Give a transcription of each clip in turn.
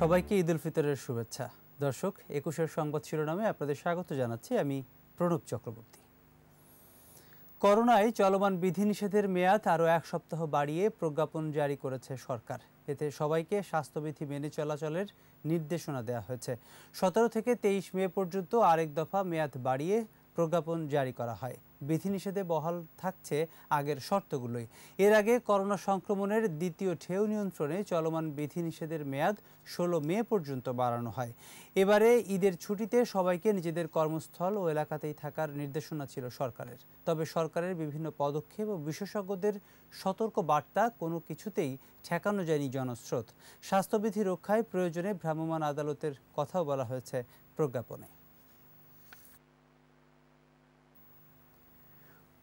সবাইকে ঈদ উল ফিতরের শুভেচ্ছা দর্শক একুশের সংবাদ শিরোনামে আপনাদের স্বাগত জানাচ্ছি আমি প্রণব চক্রবর্তী করোনায় চলমান বিধিনিষেধের মেয়াদ আরও এক সপ্তাহ বাড়িয়ে প্রজ্ঞাপন জারি করেছে সরকার এতে সবাইকে স্বাস্থ্যবিধি মেনে চলাচলের নির্দেশনা দেওয়া হয়েছে সতেরো থেকে তেইশ মে পর্যন্ত আরেক দফা মেয়াদ বাড়িয়ে প্রজ্ঞাপন জারি করা হয় বিধিনিষেধে বহাল থাকছে আগের শর্তগুলোই এর আগে করোনা সংক্রমণের দ্বিতীয় ঢেউ নিয়ন্ত্রণে চলমান বিধিনিষেধের মেয়াদ ষোলো মে পর্যন্ত বাড়ানো হয় এবারে ঈদের ছুটিতে সবাইকে নিজেদের কর্মস্থল ও এলাকাতেই থাকার নির্দেশনা ছিল সরকারের তবে সরকারের বিভিন্ন পদক্ষেপ ও বিশেষজ্ঞদের সতর্ক বার্তা কোনো কিছুতেই ঠেকানো যায়নি জনস্রোত স্বাস্থ্যবিধি রক্ষায় প্রয়োজনে ভ্রাম্যমাণ আদালতের কথাও বলা হয়েছে প্রজ্ঞাপনে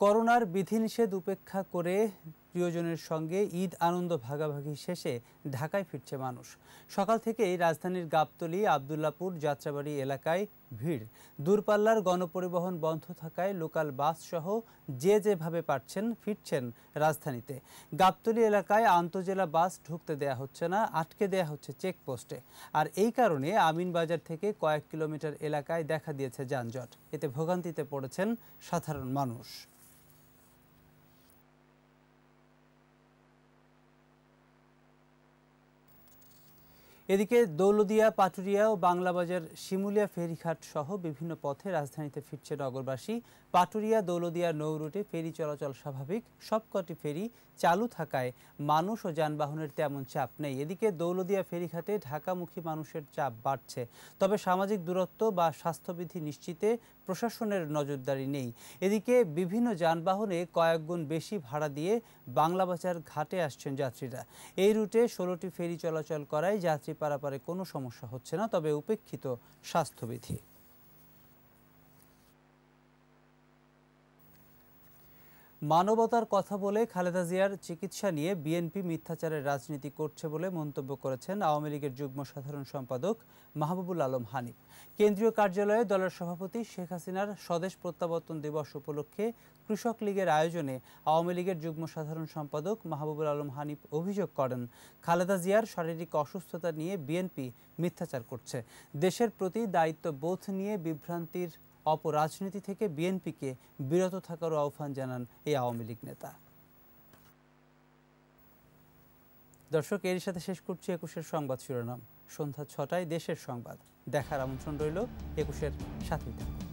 করোনার বিধিনিষেধ উপেক্ষা করে প্রিয়জনের সঙ্গে ঈদ আনন্দ ভাগাভাগি শেষে ঢাকায় ফিরছে মানুষ সকাল থেকেই রাজধানীর গাবতলি আবদুল্লাপুর যাত্রাবাড়ি এলাকায় ভিড় দূরপাল্লার গণপরিবহন বন্ধ থাকায় লোকাল বাসসহ যে যেভাবে পারছেন ফিরছেন রাজধানীতে গাবতলি এলাকায় আন্তজেলা বাস ঢুকতে দেয়া হচ্ছে না আটকে দেয়া হচ্ছে চেকপোস্টে আর এই কারণে আমিনবাজার থেকে কয়েক কিলোমিটার এলাকায় দেখা দিয়েছে যানজট এতে ভোগান্তিতে পড়েছেন সাধারণ মানুষ এদিকে দৌলদিয়া পাটুরিয়া ও বাংলাবাজার শিমুলিয়া ফেরিঘাট সহ বিভিন্ন পথে রাজধানীতে ফিরছে নগরবাসী পাটুরিয়া দৌলদিয়া নৌরুটে ফেরি চলাচল স্বাভাবিক সবকটি ফেরি চালু থাকায় মানুষ ও যানবাহনের তেমন চাপ নেই এদিকে দৌলদিয়া ফেরিঘাটে ঢাকামুখী মানুষের চাপ বাড়ছে তবে সামাজিক দূরত্ব বা স্বাস্থ্যবিধি নিশ্চিতে প্রশাসনের নজরদারি নেই এদিকে বিভিন্ন যানবাহনে কয়েকগুণ বেশি ভাড়া দিয়ে বাংলাবাজার ঘাটে আসছেন যাত্রীরা এই রুটে ষোলোটি ফেরি চলাচল করায় যাত্রী পারাপারে কোনো সমস্যা হচ্ছে না তবে উপেক্ষিত স্বাস্থ্যবিধি মানবতার কথা বলে খালেদা জিয়ার চিকিৎসা নিয়ে বিএনপি মিথ্যাচারের রাজনীতি করছে বলে মন্তব্য করেছেন আওয়ামী লীগের যুগ্ম সাধারণ সম্পাদক মাহবুবুল আলম হানিফ কেন্দ্রীয় কার্যালয়ে দলের সভাপতি শেখ হাসিনার স্বদেশ প্রত্যাবর্তন দিবস উপলক্ষে কৃষক লীগের আয়োজনে আওয়ামী লীগের যুগ্ম সাধারণ সম্পাদক মাহবুবুল আলম হানিফ অভিযোগ করেন খালেদা জিয়ার শারীরিক অসুস্থতা নিয়ে বিএনপি মিথ্যাচার করছে দেশের প্রতি দায়িত্ব বোধ নিয়ে বিভ্রান্তির অপরাজনীতি থেকে বিএনপিকে বিরত থাকারও আহ্বান জানান এই আওয়ামী লীগ নেতা দর্শক এর সাথে শেষ করছি একুশের সংবাদ শিরোনাম সন্ধ্যা ছটায় দেশের সংবাদ দেখার আমন্ত্রণ রইল একুশের সাথেই থাকুন